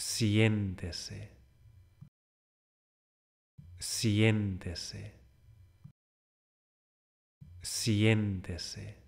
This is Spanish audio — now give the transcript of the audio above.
siéntese, siéntese, siéntese.